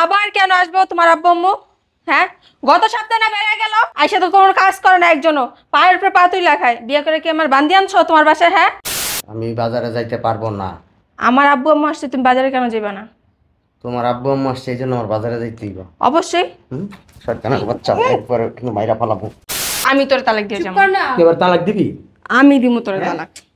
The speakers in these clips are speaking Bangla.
আবার কেন আসবো তোমার আব্বু হ্যাঁ গত সপ্তাহে না বেড়ে গেল আইসা তো কোনো কাজ করে না একজনও পায়ের উপরে পা তুই লাখায় বিয়ে করে কি আমার বান্দি আনছো তোমার বাসায় হ্যাঁ আমি বাজারে যাইতে পারবো না আমার আব্বু আম্মু আসছে তুমি বাজারে কেন যাবে না তোমার আব্বু আম্মু আসছে এই জন্য আমার বাজারে যাইতে দিব অবশ্যই বাচ্চা হ্যাঁ। কিন্তু মাইরা আমি তোর তালাক দিয়ে যাবো এবার তালাক দিবি আমি দিমু তোর হ্যাঁ। তালাক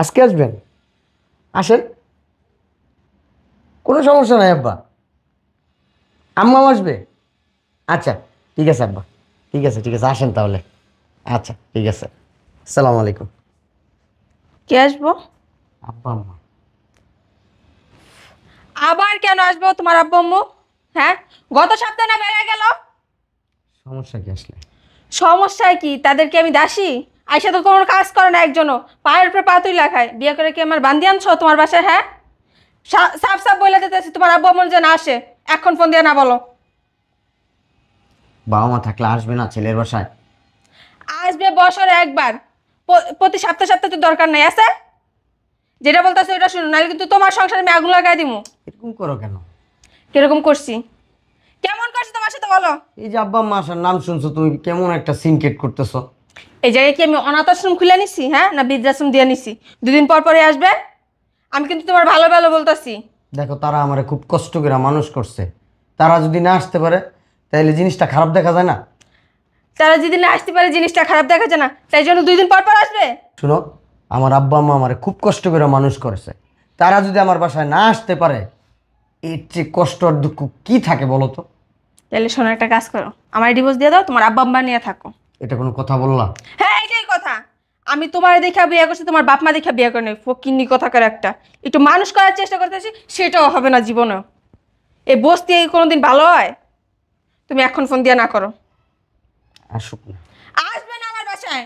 আজকে আসবেন আসেন কোনো সমস্যা নাই আব্বা আম্মাও আসবে আচ্ছা ঠিক আছে আব্বা ঠিক আছে ঠিক আছে আসেন তাহলে আচ্ছা ঠিক আছে আসসালামু আলাইকুম কে আসবো আব্বা আম্মা আবার কেন আসবো তোমার আব্বু আম্মু হ্যাঁ গত সপ্তাহে না বেড়ে গেল সমস্যা কি আসলে সমস্যা কি তাদেরকে আমি দাসী আইসা তো তোমার কাজ করে না একজনও পায়ের উপরে পা তুই লাখায় বিয়ে করে কি আমার বান্ধি আনছো তোমার বাসায় হ্যাঁ সাফ সাফ বলে যেতেছি তোমার আব্বু আমন যেন আসে এখন ফোন দিয়ে না বলো বাবা মা থাকলে আসবে না ছেলের বাসায় আসবে বছরে একবার প্রতি সপ্তাহে সপ্তাহে তো দরকার নাই আছে যেটা বলতেছো ওটা শুনো নাহলে কিন্তু তোমার সংসারে আমি আগুন লাগাই দিমু এরকম করো কেন কিরকম করছি কেমন করছি তোমার সাথে বলো এই যে আব্বা মাসার নাম শুনছো তুমি কেমন একটা সিনকেট করতেছো এই জায়গায় কি আমি অনাথ আশ্রম খুলে নিছি হ্যাঁ না বৃদ্ধাশ্রম দিয়ে নিছি দুদিন পর পরে আসবে আমি কিন্তু তোমার ভালো ভালো বলতাছি দেখো তারা আমার খুব কষ্ট করে মানুষ করছে তারা যদি না আসতে পারে তাহলে জিনিসটা খারাপ দেখা যায় না তারা যদি না আসতে পারে জিনিসটা খারাপ দেখা যায় না তাই জন্য দুই দিন পর পর আসবে শুনো আমার আব্বা আম্মা আমার খুব কষ্ট করে মানুষ করেছে তারা যদি আমার বাসায় না আসতে পারে এর চেয়ে কষ্ট আর দুঃখ কী থাকে বলো তো তাহলে শোনো একটা কাজ করো আমার ডিভোর্স দিয়ে দাও তোমার আব্বা আম্মা নিয়ে থাকো এটা কোনো কথা বললা হ্যাঁ এটাই কথা আমি তোমার দেখা বিয়ে করছি তোমার বাপ মা দেখা বিয়ে করে নেই ফকিনি কথা করে একটা একটু মানুষ করার চেষ্টা করতেছি সেটাও হবে না জীবনেও এই বসতে কোনোদিন ভালো হয় তুমি এখন ফোন দিয়া না করো আসুক না আসবে না আমার বাসায়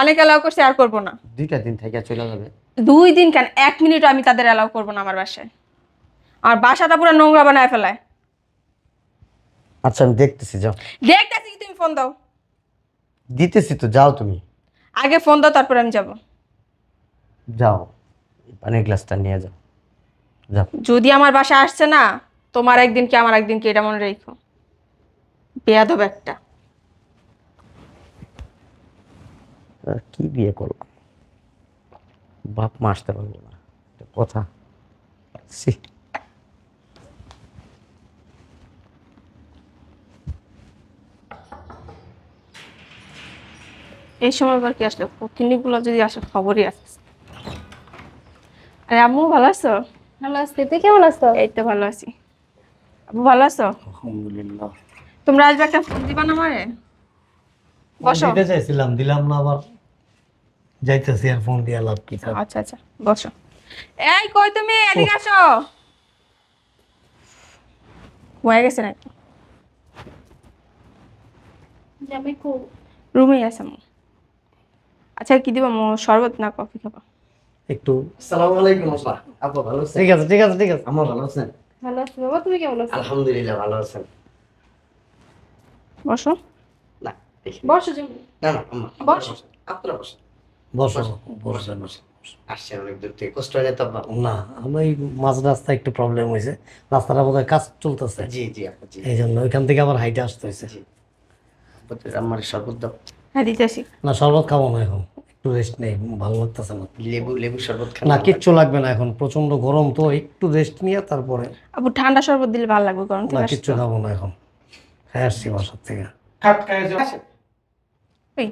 অনেক অ্যালাউ করছে আর করবো না দুইটা দিন থেকে চলে যাবে দুই দিন কেন এক মিনিট আমি তাদের অ্যালাউ করবো না আমার বাসায় আর বাসাটা পুরো নোংরা বানায় ফেলায় আচ্ছা আমি দেখতেছি যাও দেখতেছি তুমি ফোন দাও দিতেছি তো যাও তুমি আগে ফোন দাও তারপর আমি যাব যাও পানির গ্লাসটা নিয়ে যাও যাও যদি আমার বাসা আসছে না তোমার একদিন কি আমার একদিন কি এটা মনে রেখো হবে একটা আর কি বিয়ে করলাম বাপ মা আসতে পারবো না কথা সি এই সময় আবার কি আসলো ক্লিনিকগুলো যদি আসে খবরই আছে আরে আম্মু ভালো আছো ভালো আছি তুই কেমন আছো এই তো ভালো আছি আবু ভালো আছো আলহামদুলিল্লাহ তোমরা আসবে একটা ফোন দিবা না আমারে বসো দিতে চাইছিলাম দিলাম না আবার যাইতেছি আর ফোন দিয়া লাভ কি আচ্ছা আচ্ছা বসো এই কই তুমি এদিকে আসো ওয়াই গেছে নাকি কো রুমে আছে আম্মু আচ্ছা কি দিবা শরবত না কফি খাবা একটু আসসালামু আলাইকুম আপা আপা ভালো আছেন ঠিক আছে ঠিক আছে ঠিক আছে আমার ভালো আছেন ভালো আছেন বাবা তুমি কেমন আছো আলহামদুলিল্লাহ ভালো আছেন বসো না বসো যে না না আম্মা বসো আপনারা বসো বসো বসো বসো আসছে অনেক দূর না মাঝ একটু প্রবলেম হয়েছে কাজ চলতেছে জি জি এই জন্য থেকে আবার হাইটে আসতে হয়েছে আমার সর্বদা হ্যাঁ দিতে আসি না শরবত খাবো না এখন একটু রেস্ট নেই ভালো লাগতেছে না লেবু লেবু শরবত না কিচ্ছু লাগবে না এখন প্রচন্ড গরম তো একটু রেস্ট নিয়ে তারপরে আপু ঠান্ডা শরবত দিলে ভালো লাগবে গরম থেকে না কিচ্ছু খাবো না এখন হ্যাঁ আসছি বাসার থেকে খাট খায়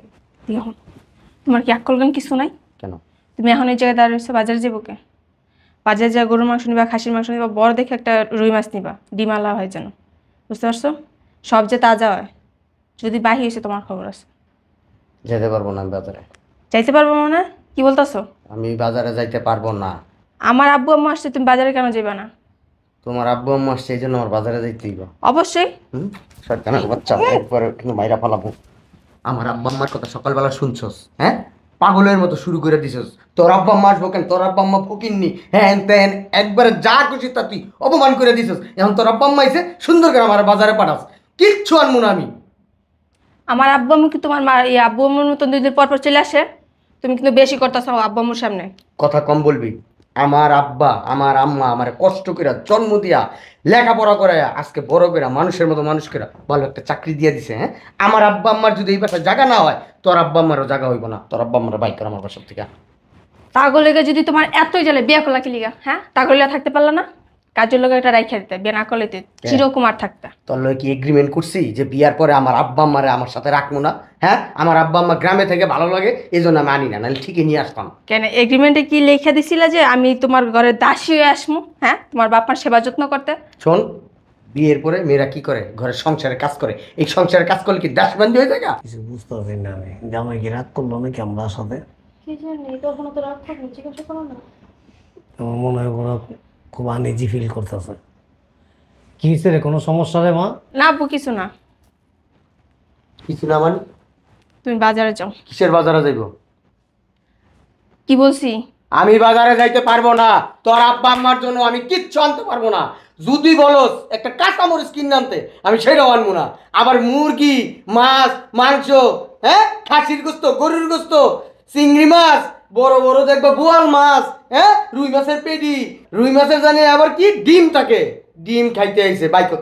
তোমার কি আকল গান কিছু নাই কেন তুমি এখন এই জায়গায় দাঁড়িয়েছো বাজারে যাবো কে বাজারে যা গরুর মাংস নিবা খাসির মাংস নিবা বড় দেখে একটা রুই মাছ নিবা ডিমালা হয় যেন বুঝতে পারছো সব যে তাজা হয় যদি বাহি হয়েছে তোমার খবর আছে যেতে পারবো না বাজারে যাইতে পারবো না মানে? কি বলতাছো আমি বাজারে যাইতে পারবো না আমার আব্বু আম্মু আসছে তুমি বাজারে কেন যাবে না তোমার আব্বু আম্মু আসছে এই জন্য আমার বাজারে যাইতে হইব অবশ্যই হুম সরকারের বাচ্চা হ্যাঁ। মাইরা ফালাবো আমার আব্বা আম্মার কথা সকালবেলা শুনছস হ্যাঁ পাগলের মতো শুরু করে দিছস তোর আব্বা আম্মা আসবো কেন তোর আব্বা আম্মা ফুকিননি হ্যাঁ তেন একবারে যা খুশি তা তুই অপমান করে দিছস এখন তোর আব্বা আম্মা এসে সুন্দর করে আমার বাজারে পাঠাস কিচ্ছু আনবো না আমি আমার আব্বু আমি কি তোমার মা এই আব্বু আমার মতন দুই দিন পর পর চলে আসে তুমি কিন্তু বেশি করতেছো আব্বু আমার সামনে কথা কম বলবি আমার আব্বা আমার আম্মা আমার কষ্ট করে জন্ম দিয়া লেখাপড়া করে আজকে বড় করে মানুষের মতো মানুষ করে ভালো একটা চাকরি দিয়ে দিছে হ্যাঁ আমার আব্বা আম্মার যদি এই বাসায় জায়গা না হয় তোর আব্বা আম্মারও জায়গা হইব না তোর আব্বা আম্মার বাইক আমার বাসার থেকে তাগলেকে যদি তোমার এতই জ্বালে বিয়ে করলা কি লিগা হ্যাঁ তাগলে থাকতে পারলা না কাজের লোক একটা রাইখা দিতে বিয়ে না করলে হ্যাঁ। চিরকুমার থাকতা তোর লোক কি এগ্রিমেন্ট করছি যে বিয়ার পরে আমার আব্বা আম্মারে আমার সাথে রাখবো না হ্যাঁ আমার আব্বা আম্মা গ্রামে থেকে ভালো লাগে এই জন্য আমি আনি না নাহলে ঠিকই নিয়ে আসতাম কেন এগ্রিমেন্টে কি লেখা দিছিলা যে আমি তোমার ঘরে দাসী হয়ে আসবো হ্যাঁ তোমার বাপার সেবা যত্ন করতে শোন বিয়ের পরে মেয়েরা কি করে ঘরের সংসারে কাজ করে এই সংসারে কাজ করলে কি বান্ধি হয়ে যায় কিছু বুঝতে পারি না আমি জামাই কি রাগ করলো নাকি আমরা সাথে কি জানি কখনো তো রাগ করবো জিজ্ঞাসা করো না মনে হয় খুব আনইজি ফিল করতেছে কি হয়েছে রে কোনো সমস্যা রে মা না আপু কিছু না কিছু না মানে তুমি বাজারে যাও কিসের বাজারে যাইব কি বলছি আমি বাজারে যাইতে পারবো না তোর আব্বা আম্মার জন্য আমি কিচ্ছু আনতে পারবো না যদি বলস একটা কাঁচা মরিচ কিনে আনতে আমি সেটাও আনবো না আবার মুরগি মাছ মাংস হ্যাঁ খাসির গোস্ত গরুর গোস্ত চিংড়ি মাছ বড় বড় দেখবা বোয়াল মাছ হ্যাঁ রুই মাছের পেডি রুই মাছের জানি আবার কি ডিম থাকে ডিম খাইতে আইছে বাইকত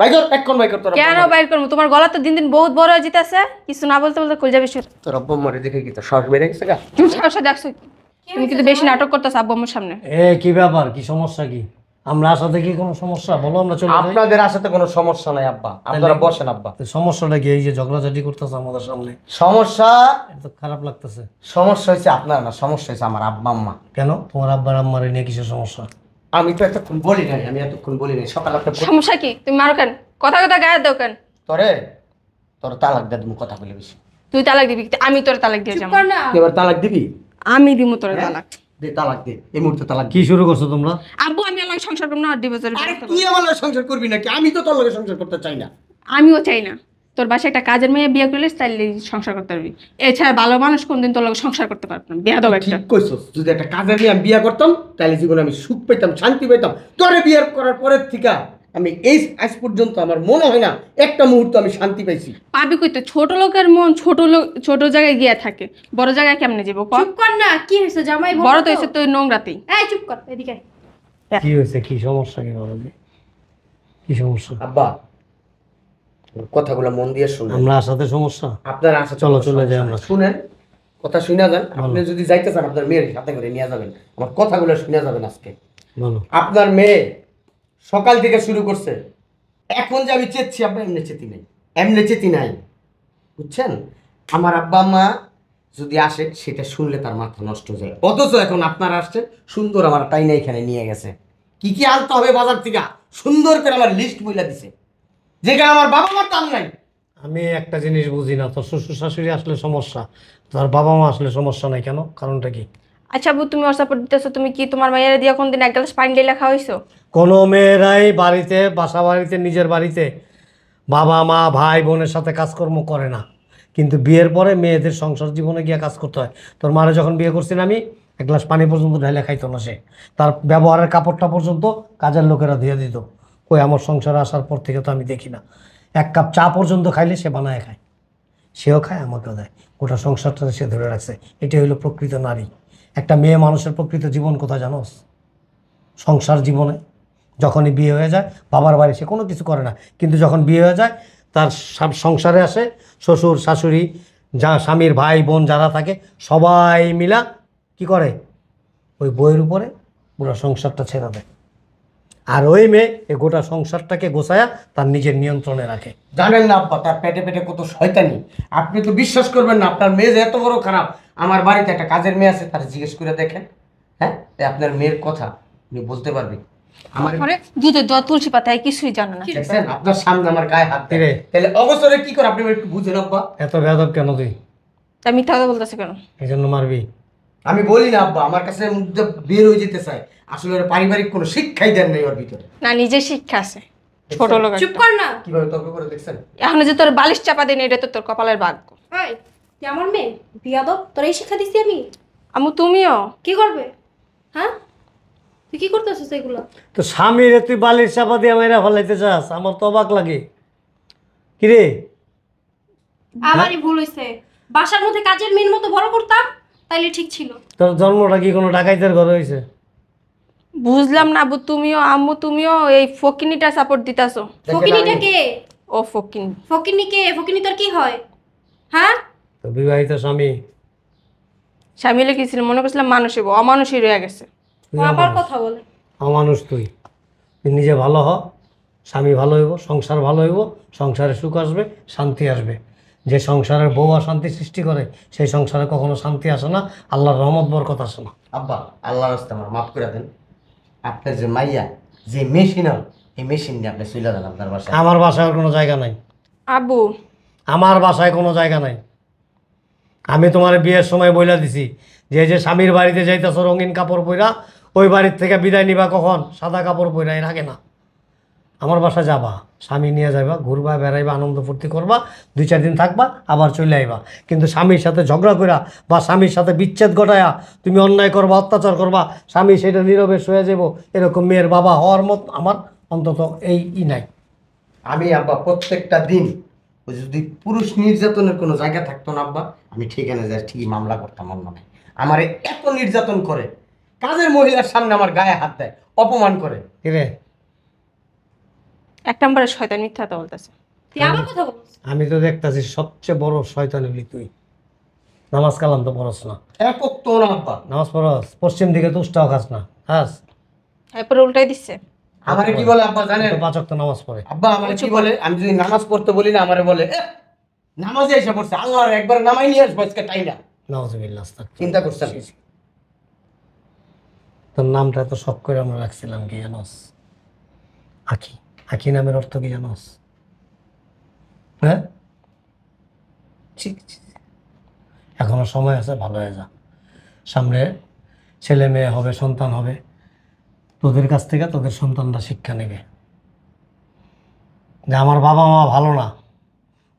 বাইকর বাইকর কেন বাইর তোমার গলা তো দিন দিন বহুত বড় হয়ে যেতেছে কিছু না বলতে বলতে তোর মরে দেখে কি গেছে গা তুমি দেখছো তুমি কিন্তু বেশি নাটক করতেছ আব্বু সামনে এ কি ব্যাপার কি সমস্যা কি আমরা আসাতে কি কোনো সমস্যা বলো আমরা চলে আপনাদের আসাতে কোনো সমস্যা নাই আব্বা আপনারা বসেন আব্বা সমস্যাটা কি এই যে ঝগড়াঝাটি করতেছে আমাদের সামনে সমস্যা তো খারাপ লাগতেছে সমস্যা হয়েছে আপনার না সমস্যা হয়েছে আমার আব্বা আম্মা কেন তোমার আব্বার আম্মার নিয়ে কিসের সমস্যা আমি তো এতক্ষণ বলি নাই আমি এতক্ষণ বলি নাই সকাল আপনার সমস্যা কি তুমি মারো কেন কথা কথা গায়ে দাও কেন তরে তোর তালাক দে তুমি কথা বলে বেশি তুই তালাক দিবি আমি তোর তালাক দিয়ে যাবো এবার তালাক দিবি আমি দিমু তোর হ্যাঁ? তালাক তোর সংসার করতে চাই না আমিও চাই না তোর বাসায় একটা কাজের মেয়ে বিয়ে করলে তাইলে সংসার করতে পারবি এছাড়া ভালো মানুষ কোনদিন তোর সংসার করতে পারতাম যদি একটা কাজের মেয়ে আমি বিয়ে করতাম তাহলে জীবনে আমি সুখ পেতাম শান্তি পেতাম তোরে বিয়ে করার পরের থেকে আমি এই আজ পর্যন্ত আমার মনে হয় না একটা মুহূর্ত আমি শান্তি পাইছি পাবি কইতে ছোট লোকের মন ছোট লোক ছোট জায়গায় গিয়া থাকে বড় জায়গায় কেমনে যাবো চুপ কর না কি হয়েছে জামাই বড় তো হয়েছে তুই নোংরাতে এই চুপ কর এদিকে কি হইছে কি সমস্যা কি বাবাজি কি সমস্যা আব্বা কথাগুলো মন দিয়ে শুনুন আমরা আসাতে সমস্যা আপনার আশা চলো চলে যাই আমরা শুনেন কথা শুনে যান আপনি যদি যাইতে চান আপনার মেয়ের সাথে করে নিয়ে যাবেন আমার কথাগুলো শুনে যাবেন আজকে আপনার মেয়ে সকাল থেকে শুরু করছে এখন যে আমি চেয়েছি আব্বা এমনি চেতি নাই এমনি চেতি নাই বুঝছেন আমার আব্বা মা যদি আসে সেটা শুনলে তার মাথা নষ্ট হয়ে যায় অথচ এখন আপনারা আসছেন সুন্দর আমার না এখানে নিয়ে গেছে কি কি আনতে হবে বাজার থেকে সুন্দর করে আমার লিস্ট বইলা দিছে যেখানে আমার বাবা মার দাম নাই আমি একটা জিনিস বুঝি না তোর শ্বশুর শাশুড়ি আসলে সমস্যা তোর বাবা মা আসলে সমস্যা নাই কেন কারণটা কি আচ্ছা তুমি ওর সাপোর্ট দিতেছো তুমি কি তোমার মায়ের দিয়ে কোনদিন এক গ্লাস পানি দিয়ে লেখা হয়েছো কোনো মেয়েরাই বাড়িতে বাসা বাড়িতে নিজের বাড়িতে বাবা মা ভাই বোনের সাথে কাজকর্ম করে না কিন্তু বিয়ের পরে মেয়েদের সংসার জীবনে গিয়ে কাজ করতে হয় তোর মারে যখন বিয়ে করছেন আমি এক গ্লাস পানি পর্যন্ত ঢেলে খাইতো না সে তার ব্যবহারের কাপড়টা পর্যন্ত কাজের লোকেরা ধুয়ে দিত কই আমার সংসারে আসার পর থেকে তো আমি দেখি না এক কাপ চা পর্যন্ত খাইলে সে বানায় খায় সেও খায় আমাকেও দেয় গোটা সংসারটা সে ধরে রাখছে এটাই হলো প্রকৃত নারী একটা মেয়ে মানুষের প্রকৃত জীবন কোথায় জানোস সংসার জীবনে যখনই বিয়ে হয়ে যায় বাবার বাড়ি সে কোনো কিছু করে না কিন্তু যখন বিয়ে হয়ে যায় তার সংসারে আসে শ্বশুর শাশুড়ি যা স্বামীর ভাই বোন যারা থাকে সবাই মিলা কি করে ওই বইয়ের উপরে পুরো সংসারটা ছেড়ে দেয় আর ওই মেয়ে এ গোটা সংসারটাকে গোছায়া তার নিজের নিয়ন্ত্রণে রাখে জানেন না আব্বা তার পেটে পেটে কত শয়তানি আপনি তো বিশ্বাস করবেন না আপনার মেয়ে যে এত বড় খারাপ আমার বাড়িতে একটা কাজের মেয়ে আছে তার জিজ্ঞেস করে দেখেন হ্যাঁ আপনার মেয়ের কথা আপনি বলতে পারবেন আমার কিছুই আপনার সামনে আমার গায়ে হাত তাহলে অবসরে কি করে আপনি একটু এত কেন আমি কথা বলতেছি কেন এই জন্য মারবি আমি বলি না আব্বা আমার কাছে মুখ বের হয়ে যেতে চাই আসলে ওর পারিবারিক কোনো শিক্ষাই দেন নাই ওর ভিতরে না নিজের শিক্ষা আছে ছোট লোক চুপ কর না কিভাবে তর্ক করে দেখছেন এখন যে তোর বালিশ চাপা দেন এটা তো তোর কপালের ভাগ্য এই কেমন মেয়ে বিয়াদ তোর এই শিক্ষা দিছি আমি আমু তুমিও কি করবে হ্যাঁ তুই কি করতেছিস এগুলো তো স্বামীর তুই বালিশ চাপা দিয়ে মেয়েরা ফলাইতে চাস আমার তো অবাক লাগে কি রে আমারই ভুল হইছে বাসার মধ্যে কাজের মেয়ের মতো বড় করতাম তাইলে ঠিক ছিল তোর জন্মটা কি কোনো ডাকাইতের ঘরে হয়েছে বুঝলাম না বু তুমিও আম্মু তুমিও এই ফকিনিটা সাপোর্ট দিতাছো ফকিনিটা কে ও ফকিনি ফকিনি কে ফকিনি তোর কি হয় হ্যাঁ তো বিবাহিত স্বামী স্বামী ছিল মনে করছিলাম মানুষই বউ অমানুষই রয়ে গেছে আবার কথা বলে অমানুষ তুই তুই নিজে ভালো হ স্বামী ভালো হইব সংসার ভালো হইব সংসারে সুখ আসবে শান্তি আসবে যে সংসারের বউ অশান্তি সৃষ্টি করে সেই সংসারে কখনো শান্তি আসে না আল্লাহর রহমত বরকত আসে না আব্বা আল্লাহর রাস্তা আমার মাফ করে দেন আপনার যে মাইয়া যে মেশিন এই মেশিন নিয়ে আপনি সুইলা দেন আপনার বাসায় আমার বাসায় কোনো জায়গা নাই আবু আমার বাসায় কোনো জায়গা নাই আমি তোমার বিয়ের সময় বইলা দিছি যে যে স্বামীর বাড়িতে যাইতেছ রঙিন কাপড় পইরা ওই বাড়ির থেকে বিদায় নিবা কখন সাদা কাপড় পইরা এর আগে না আমার বাসা যাবা স্বামী নিয়ে যাইবা ঘুরবা বেড়াইবা আনন্দ ফুর্তি করবা দুই চার দিন থাকবা আবার চলে আইবা কিন্তু স্বামীর সাথে ঝগড়া করা বা স্বামীর সাথে বিচ্ছেদ ঘটায়া তুমি অন্যায় করবা অত্যাচার করবা স্বামী সেটা নীরবে শুয়ে যাব এরকম মেয়ের বাবা হওয়ার মত আমার অন্তত এই ই নাই আমি আব্বা প্রত্যেকটা দিন যদি পুরুষ নির্যাতনের কোনো জায়গা থাকতো না আব্বা আমি এনে যাই ঠিকই মামলা করতাম অন্য নাই আমার এত নির্যাতন করে কাজের মহিলার সামনে আমার গায়ে হাত দেয় অপমান করে ঠিক এক নম্বরে শয়তান মিথ্যাটা বলতেছে কথা বল আমি তো দেখতাছি সবচেয়ে বড় শয়তান হলি তুই নামাজ কালাম তো পড়স না একক তো না আব্বা নামাজ পড়াস পশ্চিম দিকে তুষ্টাও খাস না হাস এরপরে উল্টাই দিচ্ছে আমারে কি বলে আব্বা জানেন তো পাঁচক তো নামাজ পড়ে আব্বা আমারে কি বলে আমি যদি নামাজ পড়তে বলি না আমারে বলে নামাজে এসে পড়ছে আল্লাহর একবার নামাই নিয়ে আসবো আজকে টাইম না নাউজুবিল্লাহ চিন্তা করছেন তোর নামটা তো শখ করে আমরা রাখছিলাম কি জানোস আখি আখি নামের অর্থ কি জানো হ্যাঁ ঠিক এখনো সময় আছে ভালো হয়ে যা সামনে ছেলে মেয়ে হবে সন্তান হবে তোদের কাছ থেকে তোদের সন্তানরা শিক্ষা নেবে যে আমার বাবা মা ভালো না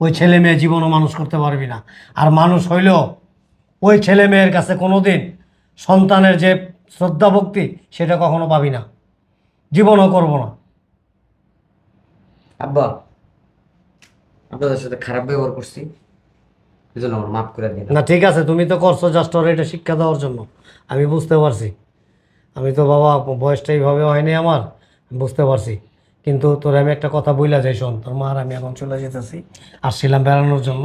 ওই ছেলে মেয়ে জীবনও মানুষ করতে পারবি না আর মানুষ হইলেও ওই ছেলে মেয়ের কাছে কোনো দিন সন্তানের যে শ্রদ্ধা ভক্তি সেটা কখনো পাবি না জীবনও করবো না আব্বা আপনাদের সাথে খারাপ ব্যবহার করছি এজন্য আমার মাফ করে দিন না ঠিক আছে তুমি তো করছো জাস্ট ওর এটা শিক্ষা দেওয়ার জন্য আমি বুঝতে পারছি আমি তো বাবা বয়সটা এইভাবে হয়নি আমার বুঝতে পারছি কিন্তু তোর আমি একটা কথা বইলা যাই শোন তোর মার আমি এখন চলে যেতেছি আসছিলাম বেড়ানোর জন্য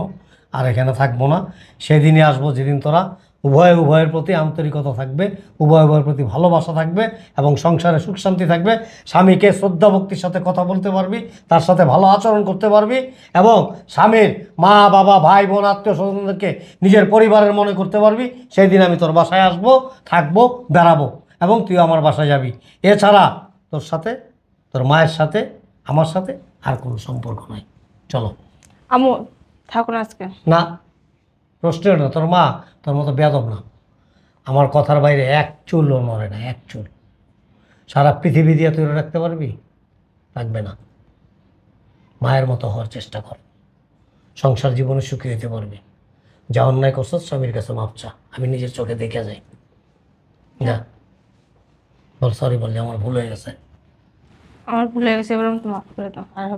আর এখানে থাকবো না সেদিনই আসবো যেদিন তোরা উভয় উভয়ের প্রতি আন্তরিকতা থাকবে উভয় উভয়ের প্রতি ভালোবাসা থাকবে এবং সংসারে সুখ শান্তি থাকবে স্বামীকে শ্রদ্ধা ভক্তির সাথে কথা বলতে পারবি তার সাথে ভালো আচরণ করতে পারবি এবং স্বামীর মা বাবা ভাই বোন আত্মীয় স্বজনদেরকে নিজের পরিবারের মনে করতে পারবি সেই দিন আমি তোর বাসায় আসবো থাকবো বেড়াবো এবং তুই আমার বাসায় যাবি এছাড়া তোর সাথে তোর মায়ের সাথে আমার সাথে আর কোনো সম্পর্ক নাই চলো আমি থাকুন আজকে না প্রশ্ন না তোর মা তোর মতো বেদব না আমার কথার বাইরে এক চুল ও মরে না এক চুল সারা পৃথিবী দিয়ে তুই রাখতে পারবি রাখবে না মায়ের মতো হওয়ার চেষ্টা কর সংসার জীবনে সুখী হইতে পারবি যা অন্যায় করছো স্বামীর কাছে মাপছা আমি নিজের চোখে দেখে যাই না বল সরি বললি আমার ভুল হয়ে গেছে আমার ভুল হয়ে গেছে এবার তো মাফ করে দাও আর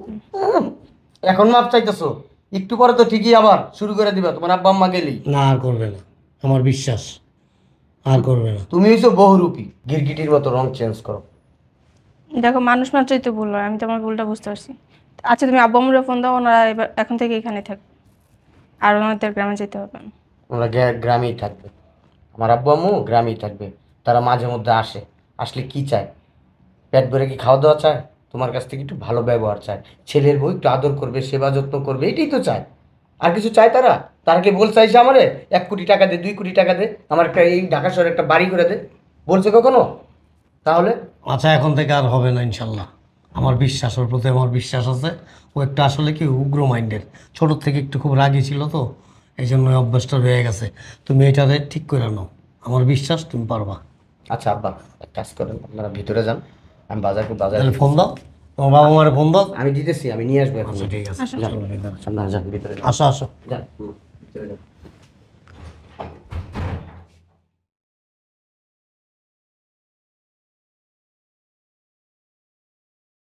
এখন মাপ চাইতেছো একটু করে তো ঠিকই আবার শুরু করে দিবে তোমার আব্বা আম্মা গেলি না আর করবে না আমার বিশ্বাস আর করবে না তুমি হইছো বহুরূপী গিরগিটির মতো রং চেঞ্জ করো দেখো মানুষ মাত্রই তো ভুল আমি তোমার ভুলটা বুঝতে পারছি আচ্ছা তুমি আব্বা আম্মুরা ফোন দাও ওনারা এবার এখন থেকে এখানে থাকবে আর ওনাদের গ্রামে যেতে হবে ওনারা গ্রামেই থাকবে আমার আব্বু আম্মু গ্রামেই থাকবে তারা মাঝে মধ্যে আসে আসলে কি চায় পেট ভরে কি খাওয়া দাওয়া চায় তোমার কাছ থেকে একটু ভালো ব্যবহার চায় ছেলের বউ একটু আদর করবে সেবা যত্ন করবে এটাই তো চায় আর কিছু চায় তারা তারা কি বল চাইছে আমারে এক কোটি টাকা দে দুই কোটি টাকা দে আমার একটা এই ঢাকা শহরে একটা বাড়ি করে দে বলছে কখনো তাহলে আচ্ছা এখন থেকে আর হবে না ইনশাল্লাহ আমার বিশ্বাস ওর প্রতি আমার বিশ্বাস আছে ও একটা আসলে কি উগ্র মাইন্ডের ছোটোর থেকে একটু খুব রাগি ছিল তো এই জন্য অভ্যাসটা রয়ে গেছে তুমি এটা ঠিক করে নাও আমার বিশ্বাস তুমি পারবা আচ্ছা আব্বা এক কাজ করেন আপনারা ভিতরে যান আমি বাজার বাজার ফোন দাও তোমার বাবা মারে ফোন দাও আমি দিতেছি আমি নিয়ে আসবো এখন ঠিক আছে আসো আসো আসো